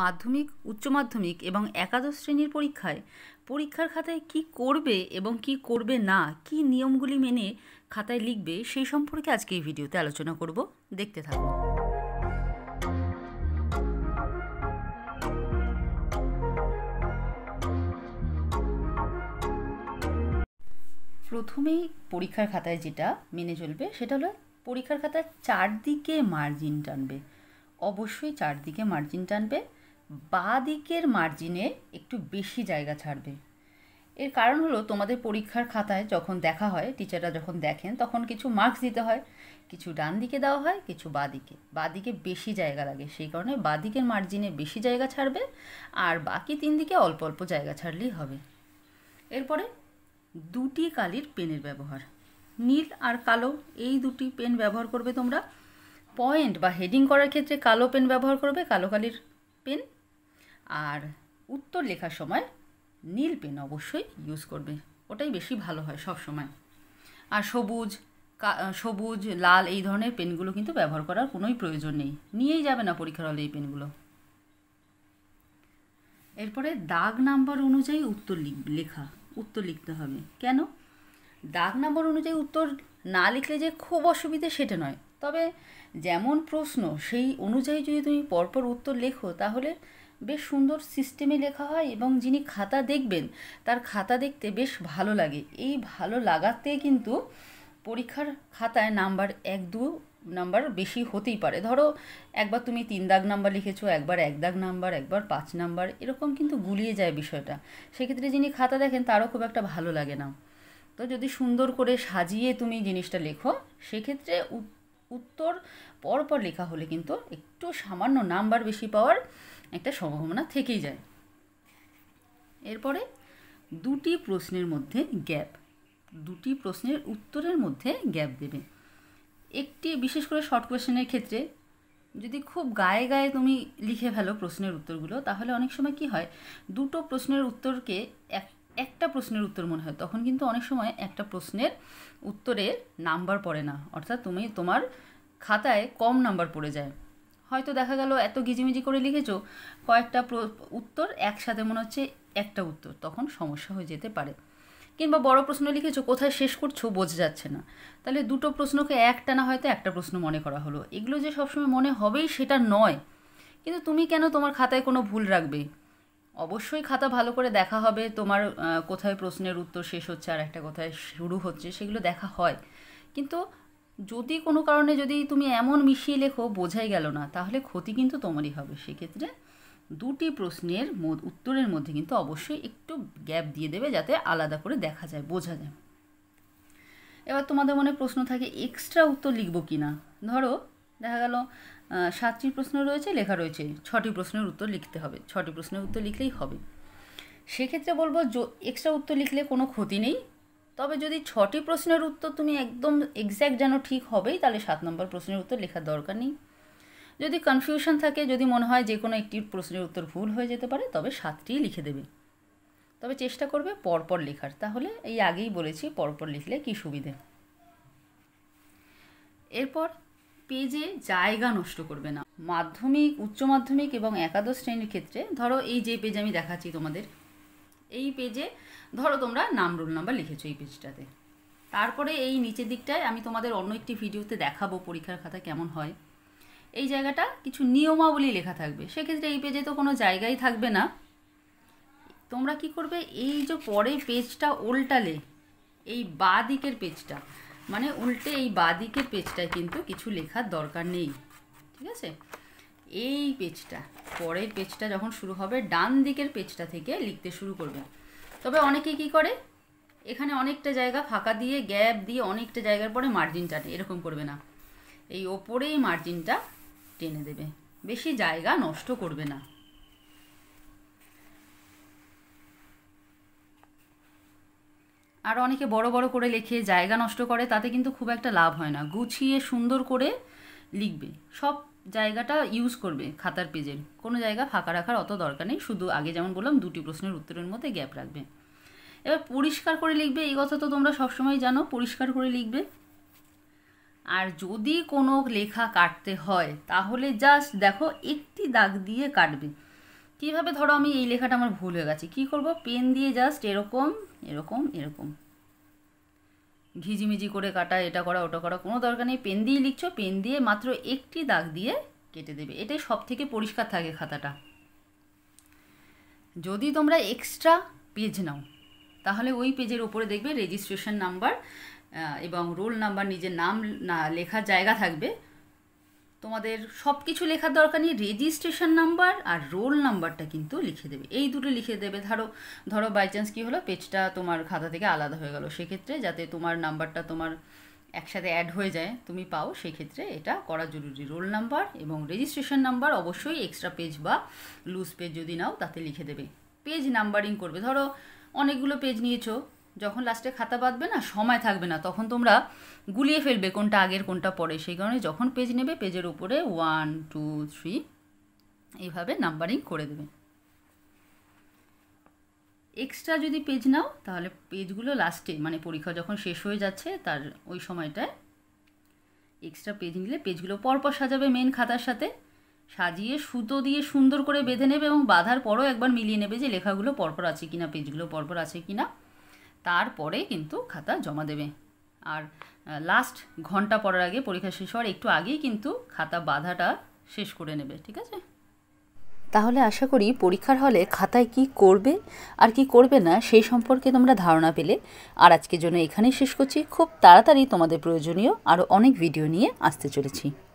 মাধ্যমিক উচ্চ মাধ্যমিক এবং একাদশ শ্রেণীর পরীক্ষায় পরীক্ষার খাতায় কি করবে এবং কি করবে না কি নিয়মগুলি মেনে খাতায় লিখবে সেই সম্পর্কে আজকে এই ভিডিওতে আলোচনা করব দেখতে থাকুন প্রথমেই পরীক্ষার খাতায় যেটা মেনে চলবে সেটা হলো পরীক্ষার খাতায় চারদিকে মার্জিন টানবে অবশ্যই চারদিকে মার্জিন টানবে বা দিকের মার্জিনে একটু বেশি জায়গা ছাড়বে এর কারণ হলো তোমাদের পরীক্ষার খাতায় যখন দেখা হয় টিচাররা যখন দেখেন তখন কিছু মার্কস দিতে হয় কিছু ডান দিকে দেওয়া হয় কিছু বা দিকে বা দিকে বেশি জায়গা লাগে সেই কারণে বা দিকের মার্জিনে বেশি জায়গা ছাড়বে আর বাকি তিন দিকে অল্প অল্প জায়গা ছাড়লেই হবে এরপরে দুটি কালির পেনের ব্যবহার নীল আর কালো এই দুটি পেন ব্যবহার করবে তোমরা পয়েন্ট বা হেডিং করার ক্ষেত্রে কালো পেন ব্যবহার করবে কালো কালির পেন আর উত্তর লেখার সময় নীল পেন অবশ্যই ইউজ করবে ওটাই বেশি ভালো হয় সব সময় আর সবুজ সবুজ লাল এই ধরনের পেনগুলো কিন্তু ব্যবহার করার কোনোই প্রয়োজন নেই নিয়েই যাবে না পরীক্ষার হলে এই পেনগুলো এরপরে দাগ নাম্বার অনুযায়ী উত্তর লিখ লেখা উত্তর লিখতে হবে কেন দাগ নাম্বার অনুযায়ী উত্তর না লিখলে যে খুব অসুবিধে সেটা নয় তবে যেমন প্রশ্ন সেই অনুযায়ী যদি তুমি পরপর উত্তর লেখো তাহলে বেশ সুন্দর সিস্টেমে লেখা হয় এবং যিনি খাতা দেখবেন তার খাতা দেখতে বেশ ভালো লাগে এই ভালো লাগাতে কিন্তু পরীক্ষার খাতায় নাম্বার এক দু নাম্বার বেশি হতেই পারে ধরো একবার তুমি তিন দাগ নাম্বার লিখেছো একবার এক দাগ নাম্বার একবার পাঁচ নাম্বার এরকম কিন্তু গুলিয়ে যায় বিষয়টা সেক্ষেত্রে যিনি খাতা দেখেন তারও খুব একটা ভালো লাগে না তো যদি সুন্দর করে সাজিয়ে তুমি জিনিসটা লেখো সেক্ষেত্রে উত্তর পরপর লেখা হলে কিন্তু একটু সামান্য নাম্বার বেশি পাওয়ার একটা সম্ভাবনা থেকেই যায় এরপরে দুটি প্রশ্নের মধ্যে গ্যাপ দুটি প্রশ্নের উত্তরের মধ্যে গ্যাপ দেবে একটি বিশেষ করে শর্ট কোয়েশ্চেনের ক্ষেত্রে যদি খুব গায়ে গায়ে তুমি লিখে ফেলো প্রশ্নের উত্তরগুলো তাহলে অনেক সময় কি হয় দুটো প্রশ্নের উত্তরকে এক একটা প্রশ্নের উত্তর মনে হয় তখন কিন্তু অনেক সময় একটা প্রশ্নের উত্তরের নাম্বার পড়ে না অর্থাৎ তুমি তোমার খাতায় কম নাম্বার পড়ে যায় হয়তো দেখা গেল এত গিজিমিজি করে লিখেছো কয়েকটা উত্তর একসাথে মনে হচ্ছে একটা উত্তর তখন সমস্যা হয়ে যেতে পারে কিংবা বড় প্রশ্ন লিখেছো কোথায় শেষ করছো বোঝা যাচ্ছে না তাহলে দুটো প্রশ্নকে একটা না হয়তো একটা প্রশ্ন মনে করা হলো এগুলো যে সবসময় মনে হবেই সেটা নয় কিন্তু তুমি কেন তোমার খাতায় কোনো ভুল রাখবে অবশ্যই খাতা ভালো করে দেখা হবে তোমার কোথায় প্রশ্নের উত্তর শেষ হচ্ছে আর একটা কোথায় শুরু হচ্ছে সেগুলো দেখা হয় কিন্তু যদি কোনো কারণে যদি তুমি এমন মিশিয়ে লেখো বোঝাই গেল না তাহলে ক্ষতি কিন্তু তোমারই হবে সেক্ষেত্রে দুটি প্রশ্নের উত্তরের মধ্যে কিন্তু অবশ্যই একটু গ্যাপ দিয়ে দেবে যাতে আলাদা করে দেখা যায় বোঝা যায় এবার তোমাদের মনে প্রশ্ন থাকে এক্সট্রা উত্তর লিখবো কি না ধরো দেখা গেল সাতটি প্রশ্ন রয়েছে লেখা রয়েছে ছটি প্রশ্নের উত্তর লিখতে হবে ছটি প্রশ্নের উত্তর লিখলেই হবে সেক্ষেত্রে বলবো এক্সট্রা উত্তর লিখলে কোনো ক্ষতি নেই তবে যদি ছটি প্রশ্নের উত্তর তুমি একদম এক্স্যাক্ট যেন ঠিক হবেই তাহলে সাত নম্বর প্রশ্নের উত্তর লেখার দরকার নেই যদি কনফিউশন থাকে যদি মনে হয় যে কোনো একটি প্রশ্নের উত্তর ভুল হয়ে যেতে পারে তবে সাতটিই লিখে দেবে তবে চেষ্টা করবে পরপর লেখার তাহলে এই আগেই বলেছি পরপর লিখলে কি সুবিধে এরপর পেজে জায়গা নষ্ট করবে না মাধ্যমিক উচ্চ মাধ্যমিক এবং একাদশ শ্রেণীর ক্ষেত্রে ধরো এই যে পেজ আমি দেখাচ্ছি তোমাদের এই পেজে ধরো তোমরা নাম রোল নাম্বার লিখেছো এই পেজটাতে তারপরে এই নিচের দিকটায় আমি তোমাদের অন্য একটি ভিডিওতে দেখাবো পরীক্ষার খাতা কেমন হয় এই জায়গাটা কিছু নিয়মাবলী লেখা থাকবে সেক্ষেত্রে এই পেজে তো কোনো জায়গাই থাকবে না তোমরা কি করবে এই যে পরে পেজটা উল্টালে এই বা দিকের পেজটা মানে উল্টে এই বা দিকের পেজটায় কিন্তু কিছু লেখার দরকার নেই ঠিক আছে এই পেজটা পরের পেজটা যখন শুরু হবে ডান দিকের পেজটা থেকে লিখতে শুরু করবেন তবে অনেকে কি করে এখানে অনেকটা জায়গা ফাঁকা দিয়ে গ্যাপ দিয়ে অনেকটা জায়গার পরে মার্জিন এরকম করবে না এই ওপরেই মার্জিনটা টেনে দেবে বেশি জায়গা নষ্ট করবে না আর অনেকে বড় বড় করে লেখে জায়গা নষ্ট করে তাতে কিন্তু খুব একটা লাভ হয় না গুছিয়ে সুন্দর করে লিখবে সব জায়গাটা ইউজ করবে খাতার পেজের কোনো জায়গা ফাঁকা রাখার অত দরকার নেই শুধু আগে যেমন বললাম দুটি প্রশ্নের উত্তরের মধ্যে গ্যাপ রাখবে এবার পরিষ্কার করে লিখবে এই কথা তো তোমরা সবসময় জানো পরিষ্কার করে লিখবে আর যদি কোনো লেখা কাটতে হয় তাহলে জাস্ট দেখো একটি দাগ দিয়ে কাটবে কীভাবে ধরো আমি এই লেখাটা আমার ভুল হয়ে গেছে কী করব পেন দিয়ে জাস্ট এরকম এরকম এরকম ঘিজিমিজি করে কাটা এটা করা ওটা করা কোনো দরকার নেই পেন দিয়ে লিখছো পেন দিয়ে মাত্র একটি দাগ দিয়ে কেটে দেবে এটাই সব থেকে পরিষ্কার থাকে খাতাটা যদি তোমরা এক্সট্রা পেজ নাও তাহলে ওই পেজের ওপরে দেখবে রেজিস্ট্রেশন নাম্বার এবং রোল নাম্বার নিজের নাম না লেখার জায়গা থাকবে তোমাদের সব কিছু লেখার দরকার নেই রেজিস্ট্রেশন নাম্বার আর রোল নাম্বারটা কিন্তু লিখে দেবে এই দুটো লিখে দেবে ধরো ধরো বাই চান্স কী হলো পেজটা তোমার খাতা থেকে আলাদা হয়ে গেল সেক্ষেত্রে যাতে তোমার নাম্বারটা তোমার একসাথে অ্যাড হয়ে যায় তুমি পাও সেক্ষেত্রে এটা করা জরুরি রোল নাম্বার এবং রেজিস্ট্রেশন নাম্বার অবশ্যই এক্সট্রা পেজ বা লুজ পেজ যদি নাও তাতে লিখে দেবে পেজ নাম্বারিং করবে ধরো অনেকগুলো পেজ নিয়েছো যখন লাস্টে খাতা বাঁধবে না সময় থাকবে না তখন তোমরা গুলিয়ে ফেলবে কোনটা আগের কোনটা পরে সেই কারণে যখন পেজ নেবে পেজের উপরে ওয়ান টু থ্রি এইভাবে নাম্বারিং করে দেবে এক্সট্রা যদি পেজ নাও তাহলে পেজগুলো লাস্টে মানে পরীক্ষা যখন শেষ হয়ে যাচ্ছে তার ওই সময়টায় এক্সট্রা পেজ নিলে পেজগুলো পরপর সাজাবে মেন খাতার সাথে সাজিয়ে সুতো দিয়ে সুন্দর করে বেঁধে নেবে এবং বাঁধার পরও একবার মিলিয়ে নেবে যে লেখাগুলো পরপর আছে কিনা পেজগুলো পরপর আছে কিনা তারপরে কিন্তু খাতা জমা দেবে আর লাস্ট ঘন্টা পড়ার আগে পরীক্ষা শেষ হওয়ার একটু আগেই কিন্তু খাতা বাধাটা শেষ করে নেবে ঠিক আছে তাহলে আশা করি পরীক্ষার হলে খাতায় কি করবে আর কি করবে না সেই সম্পর্কে তোমরা ধারণা পেলে আর আজকের জন্য এখানেই শেষ করছি খুব তাড়াতাড়ি তোমাদের প্রয়োজনীয় আরও অনেক ভিডিও নিয়ে আসতে চলেছি